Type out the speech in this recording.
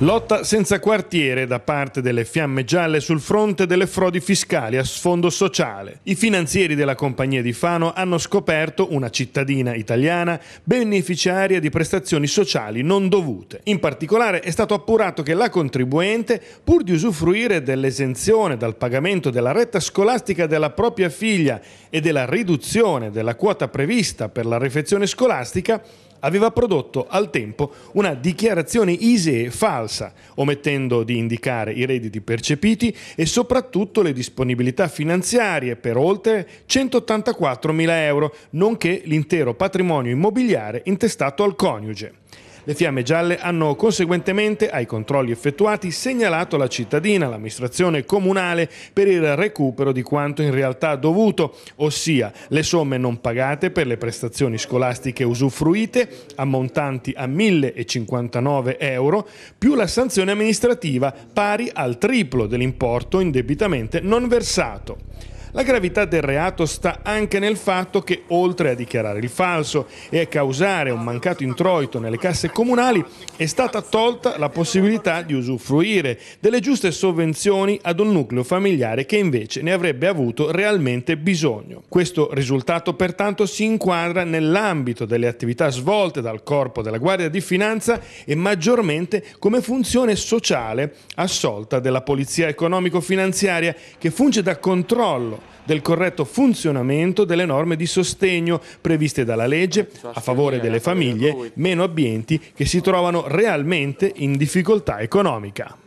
Lotta senza quartiere da parte delle fiamme gialle sul fronte delle frodi fiscali a sfondo sociale. I finanzieri della compagnia di Fano hanno scoperto una cittadina italiana beneficiaria di prestazioni sociali non dovute. In particolare è stato appurato che la contribuente, pur di usufruire dell'esenzione dal pagamento della retta scolastica della propria figlia e della riduzione della quota prevista per la refezione scolastica, aveva prodotto al tempo una dichiarazione ISEE falsa, omettendo di indicare i redditi percepiti e soprattutto le disponibilità finanziarie per oltre 184.000 euro, nonché l'intero patrimonio immobiliare intestato al coniuge. Le fiamme gialle hanno conseguentemente ai controlli effettuati segnalato la cittadina, l'amministrazione comunale per il recupero di quanto in realtà dovuto, ossia le somme non pagate per le prestazioni scolastiche usufruite ammontanti a 1.059 euro più la sanzione amministrativa pari al triplo dell'importo indebitamente non versato. La gravità del reato sta anche nel fatto che, oltre a dichiarare il falso e a causare un mancato introito nelle casse comunali, è stata tolta la possibilità di usufruire delle giuste sovvenzioni ad un nucleo familiare che invece ne avrebbe avuto realmente bisogno. Questo risultato pertanto si inquadra nell'ambito delle attività svolte dal Corpo della Guardia di Finanza e maggiormente come funzione sociale assolta della Polizia Economico-Finanziaria che funge da controllo del corretto funzionamento delle norme di sostegno previste dalla legge a favore delle famiglie meno abbienti che si trovano realmente in difficoltà economica.